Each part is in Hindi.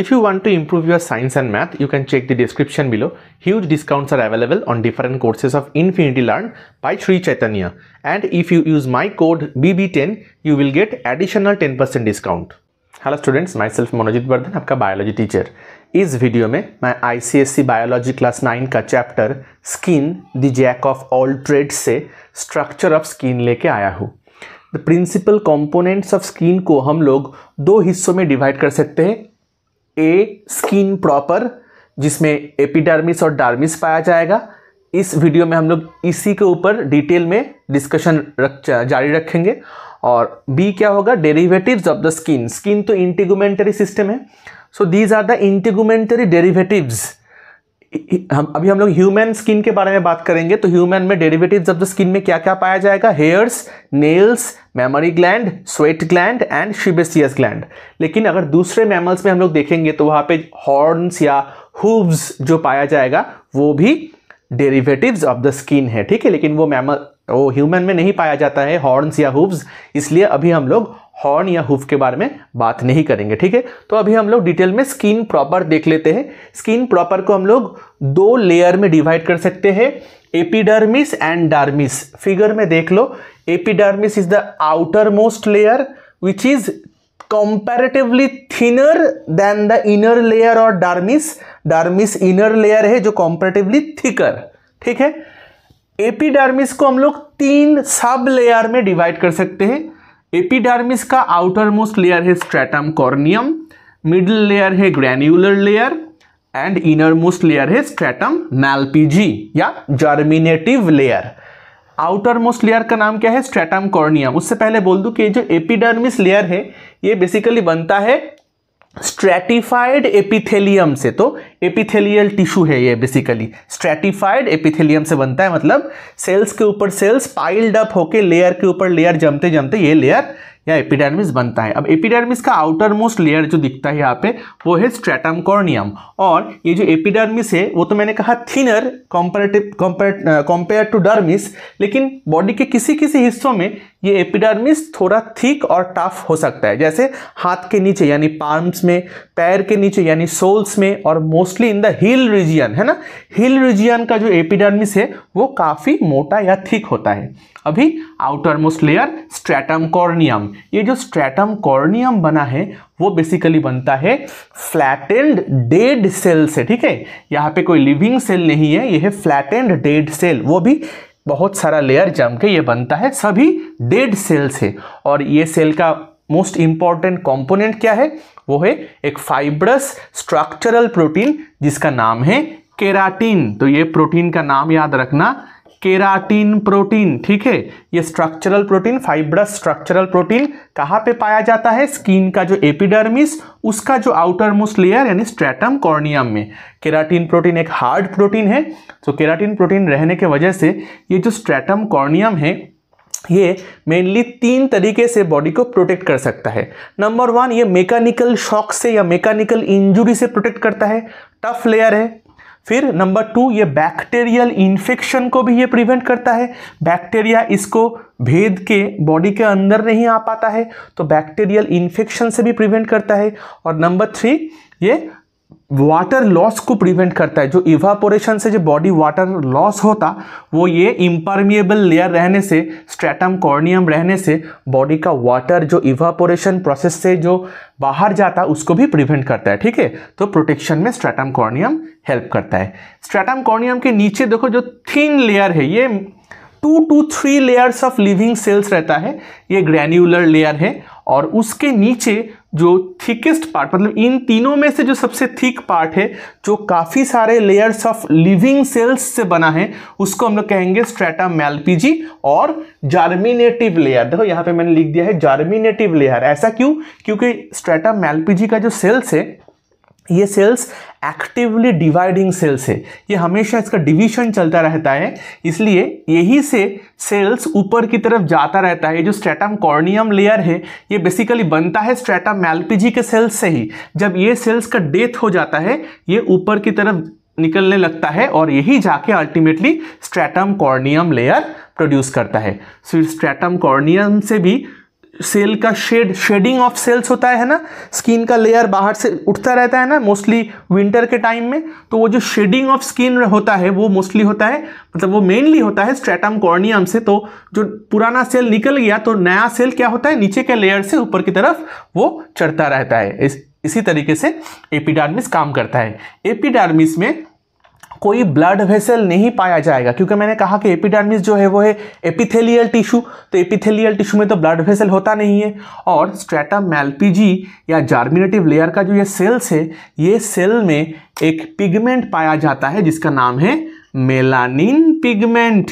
If you want to improve your science and math, you can check the description below. Huge discounts are available on different courses of Infinity Learn by Sri Chaitanya. And if you use my code BB10, you will get additional 10% discount. Hello students, myself Monojit Bardhan, your biology teacher. इस वीडियो में मैं आईसीएससी बायोलॉजी क्लास 9 का chapter skin the jack of all trade से स्ट्रक्चर ऑफ स्किन लेके आया हूँ the principal components of skin को हम लोग दो हिस्सों में डिवाइड कर सकते हैं ए स्किन प्रॉपर जिसमें एपिडर्मिस और डार्मिस पाया जाएगा इस वीडियो में हम लोग इसी के ऊपर डिटेल में डिस्कशन रख जारी रखेंगे और बी क्या होगा derivatives of the skin skin तो इंटीगुमेंटरी सिस्टम है so these are the integumentary derivatives हम अभी हम लोग ह्यूमन स्किन के बारे में बात करेंगे तो ह्यूमन में डेरिवेटिव ऑफ द स्किन में क्या क्या पाया जाएगा hairs nails mammary gland sweat gland and sebaceous gland लेकिन अगर दूसरे मैमल्स में हम लोग देखेंगे तो वहाँ पे हॉर्न्स या हूव्स जो पाया जाएगा वो भी डेरिवेटिव्स ऑफ द स्किन है ठीक है लेकिन वो मैमल वो ह्यूमन में नहीं पाया जाता है हॉर्न्स या हूव्स इसलिए अभी हम लोग हॉर्न या हुफ के बारे में बात नहीं करेंगे ठीक है तो अभी हम लोग डिटेल में स्किन प्रॉपर देख लेते हैं स्किन प्रॉपर को हम लोग दो लेयर में डिवाइड कर सकते हैं एपिडर्मिस एंड डार्मिस फिगर में देख लो epidermis is the outermost layer which is comparatively thinner than the inner layer और डार्मिस डार्मिस इनर लेयर है जो कंपैरेटिवली थिकर ठीक है एपिडर्मिस को हम लोग तीन सब लेयर में डिवाइड कर सकते हैं एपिडर्मिस का आउटर मोस्ट लेयर है स्ट्रेटम कॉर्नियम मिडिल लेयर है granular layer and innermost layer है स्ट्रेटम मैलपीजी या germinative layer outermost layer का नाम क्या है स्ट्रेटम कॉर्नियम उससे पहले बोल दूं कि जो एपिडर्मिस लेयर है ये बेसिकली बनता है स्ट्रेटिफाइड एपिथेलियम से तो एपिथेलियल टिश्यू है ये बेसिकली स्ट्रेटिफाइड एपिथेलियम से बनता है मतलब सेल्स के ऊपर सेल्स पाइल्ड अप होके लेयर के ऊपर लेयर जमते जमते ये लेयर या एपिडर्मिस बनता है अब एपिडर्मिस का आउटर मोस्ट लेयर जो दिखता है यहाँ पे वो है स्ट्रेटम कॉर्नियम और ये जो एपिडर्मिस है वो तो मैंने कहा thinner comparative compare to dermis लेकिन बॉडी के किसी किसी हिस्सों में ये एपिडर्मिस थोड़ा थिक और टफ हो सकता है जैसे हाथ के नीचे यानी पार्म्स में पैर के नीचे यानी सोल्स में और most mostly in the heel region है ना हिल रीजियन का जो एपिडर्मिस है वो काफ़ी मोटा या थिक होता है अभी outermost layer stratum corneum ये जो स्ट्रैटम कॉर्नियम बना है वो बेसिकली बनता है फ्लैटेंड डेड सेल से ठीक है यहाँ पे कोई लिविंग सेल नहीं है ये है फ्लैटेंड डेड सेल वो भी बहुत सारा लेयर जम के ये बनता है सभी डेड सेल से और ये सेल का मोस्ट इम्पॉर्टेंट कॉम्पोनेंट क्या है वो है एक फाइब्रस स्ट्रक्चरल प्रोटीन जिसका नाम है केराटीन तो ये प्रोटीन का नाम याद रखना केराटीन प्रोटीन ठीक है ये structural protein fibrous structural protein कहाँ पे पाया जाता है स्किन का जो एपिडर्मिस उसका जो आउटर मोस्ट लेयर यानी स्ट्रेटम कॉर्नियम में केराटीन प्रोटीन एक हार्ड प्रोटीन है तो केराटीन प्रोटीन रहने के वजह से ये जो स्ट्रेटम कॉर्नियम है ये मेनली तीन तरीके से बॉडी को प्रोटेक्ट कर सकता है नंबर वन ये मेकानिकल शॉक से या मेकानिकल इंजुरी से प्रोटेक्ट करता है टफ लेयर है फिर नंबर टू ये बैक्टीरियल इन्फेक्शन को भी ये प्रिवेंट करता है बैक्टीरिया इसको भेद के बॉडी के अंदर नहीं आ पाता है तो बैक्टीरियल इन्फेक्शन से भी प्रिवेंट करता है और नंबर थ्री ये वाटर लॉस को प्रिवेंट करता है जो इवापोरेशन से जो बॉडी वाटर लॉस होता वो ये इम्परमिएबल लेयर रहने से स्ट्रेटम कॉर्नियम रहने से बॉडी का वाटर जो इवापोरेशन प्रोसेस से जो बाहर जाता उसको भी प्रिवेंट करता है ठीक है तो प्रोटेक्शन में स्ट्रेटम कॉर्नियम हेल्प करता है स्ट्रेटम कॉर्नियम के नीचे देखो जो थिन लेयर है ये two two three layers of living cells रहता है ये ग्रैन्यूलर लेयर है और उसके नीचे जो थिकेस्ट पार्ट मतलब इन तीनों में से जो सबसे थिक पार्ट है जो काफ़ी सारे लेयर्स ऑफ लिविंग सेल्स से बना है उसको हम लोग कहेंगे स्ट्रेटा मेलपीजी और जार्मिनेटिव लेयर देखो यहाँ पे मैंने लिख दिया है जार्मिनेटिव लेयर ऐसा क्यों क्योंकि स्ट्रेटा मेलपीजी का जो सेल्स है ये सेल्स एक्टिवली डिवाइडिंग सेल्स है ये हमेशा इसका डिवीजन चलता रहता है इसलिए यही से सेल्स ऊपर की तरफ जाता रहता है जो स्ट्रेटम कॉर्नियम लेयर है ये बेसिकली बनता है स्ट्रेटम मेल्पिजी के सेल्स से ही जब ये सेल्स का डेथ हो जाता है ये ऊपर की तरफ निकलने लगता है और यही जाके ultimately stratum corneum layer produce करता है फिर स्ट्रेटम कॉर्नियम से भी सेल का शेड शेडिंग ऑफ सेल्स होता है ना स्किन का लेयर बाहर से उठता रहता है ना मोस्टली विंटर के टाइम में तो वो जो शेडिंग ऑफ स्किन होता है वो मोस्टली होता है मतलब वो मेनली होता है स्ट्रेटम कॉर्नियम से तो जो पुराना सेल निकल गया तो नया सेल क्या होता है नीचे के लेयर से ऊपर की तरफ वो चढ़ता रहता है इस इसी तरीके से एपिडार्मिस काम करता है एपिडार्मिस में कोई ब्लड वेसल नहीं पाया जाएगा क्योंकि मैंने कहा कि एपिडर्मिस जो है वो है एपिथेलियल टिश्यू तो एपिथेलियल टिश्यू में तो ब्लड वेसल होता नहीं है और स्ट्रेटम मेल्पिजी या जार्मिनेटिव लेयर का जो ये सेल्स है ये सेल में एक पिगमेंट पाया जाता है जिसका नाम है मेलानिन पिगमेंट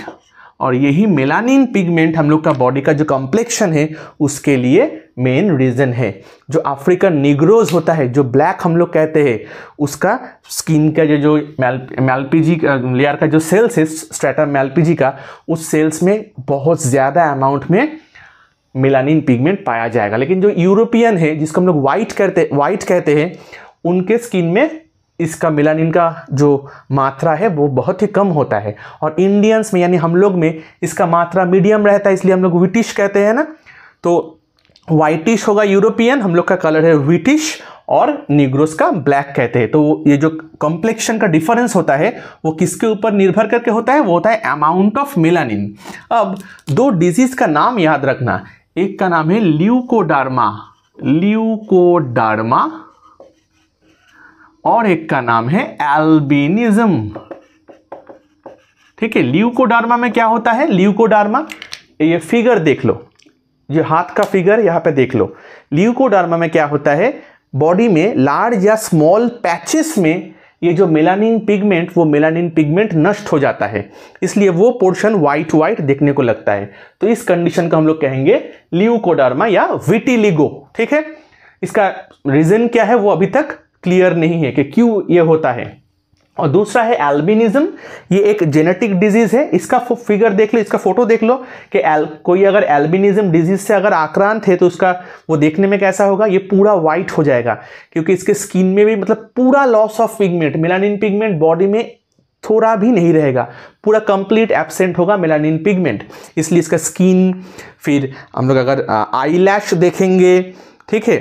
और यही मेलानिन पिगमेंट हम लोग का बॉडी का जो कॉम्प्लेक्शन है उसके लिए मेन रीज़न है जो अफ्रीकन निग्रोज होता है जो ब्लैक हम लोग कहते हैं उसका स्किन का जो जो मेल मैल्पीजी लेयर का जो सेल्स है स्ट्रेटा मेलपीजी का उस सेल्स में बहुत ज़्यादा अमाउंट में मेलानिन पिगमेंट पाया जाएगा लेकिन जो यूरोपियन है जिसको हम लोग वाइट करते वाइट कहते हैं उनके स्किन में इसका मिलानिन का जो मात्रा है वो बहुत ही कम होता है और इंडियंस में यानी हम लोग में इसका मात्रा मीडियम रहता है इसलिए हम लोग विटिश कहते हैं ना तो वाइटिश होगा यूरोपियन हम लोग का कलर है विटिश और निग्रोस का ब्लैक कहते हैं तो ये जो कॉम्प्लेक्शन का डिफरेंस होता है वो किसके ऊपर निर्भर करके होता है वो होता है अमाउंट ऑफ मिलानिन अब दो डिजीज़ का नाम याद रखना एक का नाम है ल्यूकोडार्मा ल्यूकोडार्मा और एक का नाम है एल्बिनिज्म ठीक है ल्यूकोडार्मा में क्या होता है ल्यूकोडार्मा ये फिगर देख लो ये हाथ का फिगर यहां पे देख लो ल्यूकोडार्मा में क्या होता है बॉडी में लार्ज या स्मॉल पैचेस में ये जो मेलानिन पिगमेंट वो मेलानिन पिगमेंट नष्ट हो जाता है इसलिए वो पोर्शन व्हाइट व्हाइट देखने को लगता है तो इस कंडीशन को हम लोग कहेंगे ल्यूकोडार्मा या विटिलिगो ठीक है इसका रीजन क्या है वो अभी तक क्लियर नहीं है कि क्यों ये होता है और दूसरा है एल्बिनिज्म ये एक जेनेटिक डिजीज है इसका फिगर देख लो इसका फोटो देख लो कि कोई अगर एल्बिनिज्म डिजीज से अगर आक्रांत है तो उसका वो देखने में कैसा होगा ये पूरा वाइट हो जाएगा क्योंकि इसके स्किन में भी मतलब पूरा loss of pigment melanin pigment body में थोड़ा भी नहीं रहेगा पूरा कंप्लीट एबसेंट होगा मेलानिन पिगमेंट इसलिए इसका स्किन फिर हम लोग अगर आई देखेंगे ठीक है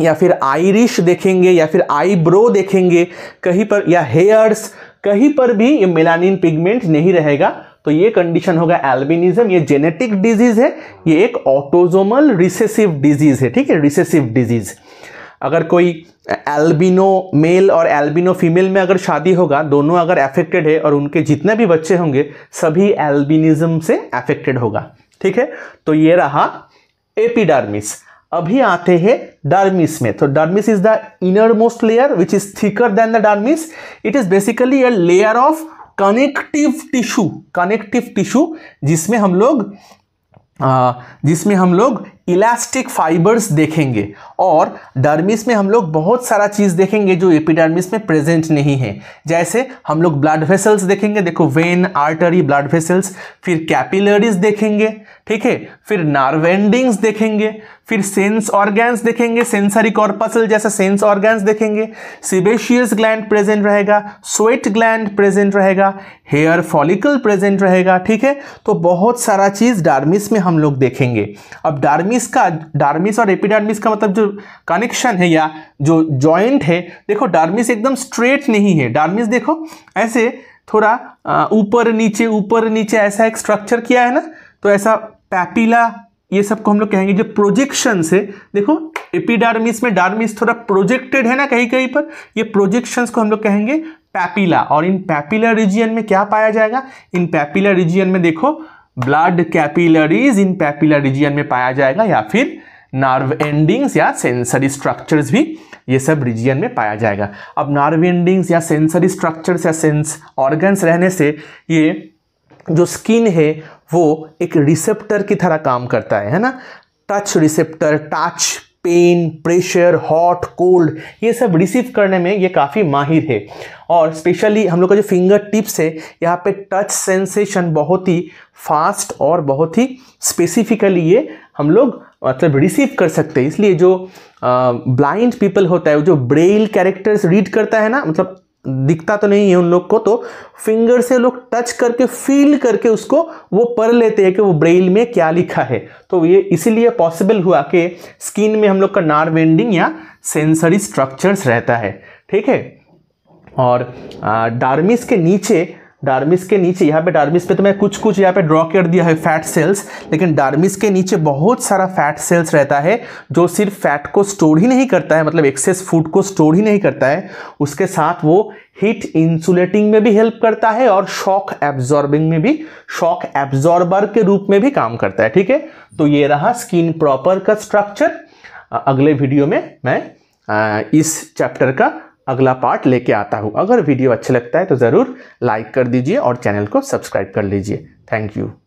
या फिर आयरिश देखेंगे या फिर आईब्रो देखेंगे कहीं पर या हेयर्स कहीं पर भी ये मिलानिन पिगमेंट नहीं रहेगा तो ये कंडीशन होगा एल्बिनिज्म ये जेनेटिक डिजीज है ये एक ऑटोजोमल रिसेसिव डिजीज है ठीक है रिसेसिव डिजीज अगर कोई एल्बिनो मेल और एल्बिनो फीमेल में अगर शादी होगा दोनों अगर अफेक्टेड है और उनके जितने भी बच्चे होंगे सभी एल्बिनिज्म से अफेक्टेड होगा ठीक है तो ये रहा एपिडार्मिस अभी आते हैं डर्मिस में तो dermis is the innermost layer which is thicker than the dermis it is basically a layer of connective tissue connective tissue जिसमें हम लोग जिसमें हम लोग इलास्टिक फाइबर्स देखेंगे और डर्मिस में हम लोग बहुत सारा चीज़ देखेंगे जो एपिडर्मिस में प्रेजेंट नहीं है जैसे हम लोग ब्लड वेसल्स देखेंगे देखो वेन आर्टरी ब्लड वेसल्स फिर कैपिलरीज देखेंगे ठीक है फिर नार्वेंडिंग्स देखेंगे फिर सेंस ऑर्गेन्स देखेंगे सेंसरी कॉर्पसल जैसा सेंस ऑर्गेन्स देखेंगे सिबेशियस ग्लैंड प्रेजेंट रहेगा स्वेट ग्लैंड प्रेजेंट रहेगा हेयर फॉलिकल प्रेजेंट रहेगा ठीक है तो बहुत सारा चीज़ डार्मिस में हम लोग देखेंगे अब डार्मिस डार्मिस का डार्मिस और एपिडार्मिस का मतलब जो कनेक्शन है या जो जॉइंट है देखो डार्मिस एकदम स्ट्रेट नहीं है डार्मिस देखो ऐसे थोड़ा ऊपर नीचे ऊपर नीचे ऐसा एक स्ट्रक्चर किया है ना तो ऐसा पैपिला ये सब को हम लोग कहेंगे जो प्रोजेक्शन से देखो एपिडार्मिस में डार्मिस थोड़ा प्रोजेक्टेड है ना कहीं कहीं पर ये प्रोजेक्शंस को हम लोग कहेंगे पैपिला और इन पैपिला रीजियन में क्या पाया जाएगा इन पैपिला रीजियन में देखो blood capillaries in papillary region में पाया जाएगा या फिर नर्व एंडिंग्स या सेंसरी स्ट्रक्चर्स भी ये सब रीजियन में पाया जाएगा अब नर्व एंडिंग्स या सेंसरी स्ट्रक्चर्स या सेंस ऑर्गन्स रहने से ये जो स्किन है वो एक रिसेप्टर की तरह काम करता है है ना touch receptor touch pain pressure hot cold ये सब रिसीव करने में ये काफ़ी माहिर है और स्पेशली हम लोग का जो फिंगर टिप्स है यहाँ पे टच सेंसेशन बहुत ही फास्ट और बहुत ही स्पेसिफिकली ये हम लोग मतलब रिसीव कर सकते हैं इसलिए जो ब्लाइंड पीपल होता है जो ब्रेल कैरेक्टर्स रीड करता है ना मतलब दिखता तो नहीं है उन लोग को तो फिंगर से लोग टच करके फील करके उसको वो पढ़ लेते हैं कि वो ब्रेल में क्या लिखा है तो ये इसीलिए पॉसिबल हुआ कि स्किन में हम लोग का नार बेंडिंग या सेंसरी स्ट्रक्चर्स रहता है ठीक है और डार्मिस के नीचे डार्मिस के नीचे यहाँ पे डार्मिस पे तो मैं कुछ कुछ यहाँ पे ड्रॉ कर दिया है फैट सेल्स लेकिन डार्मिस के नीचे बहुत सारा फैट सेल्स रहता है जो सिर्फ फैट को स्टोर ही नहीं करता है मतलब एक्सेस फूड को स्टोर ही नहीं करता है उसके साथ वो हीट इंसुलेटिंग में भी हेल्प करता है और शॉक एब्जॉर्बिंग में भी शॉक एब्जॉर्बर के रूप में भी काम करता है ठीक है तो ये रहा स्किन प्रॉपर का स्ट्रक्चर अगले वीडियो में मैं इस चैप्टर का अगला पार्ट लेके आता हूँ अगर वीडियो अच्छा लगता है तो ज़रूर लाइक कर दीजिए और चैनल को सब्सक्राइब कर लीजिए थैंक यू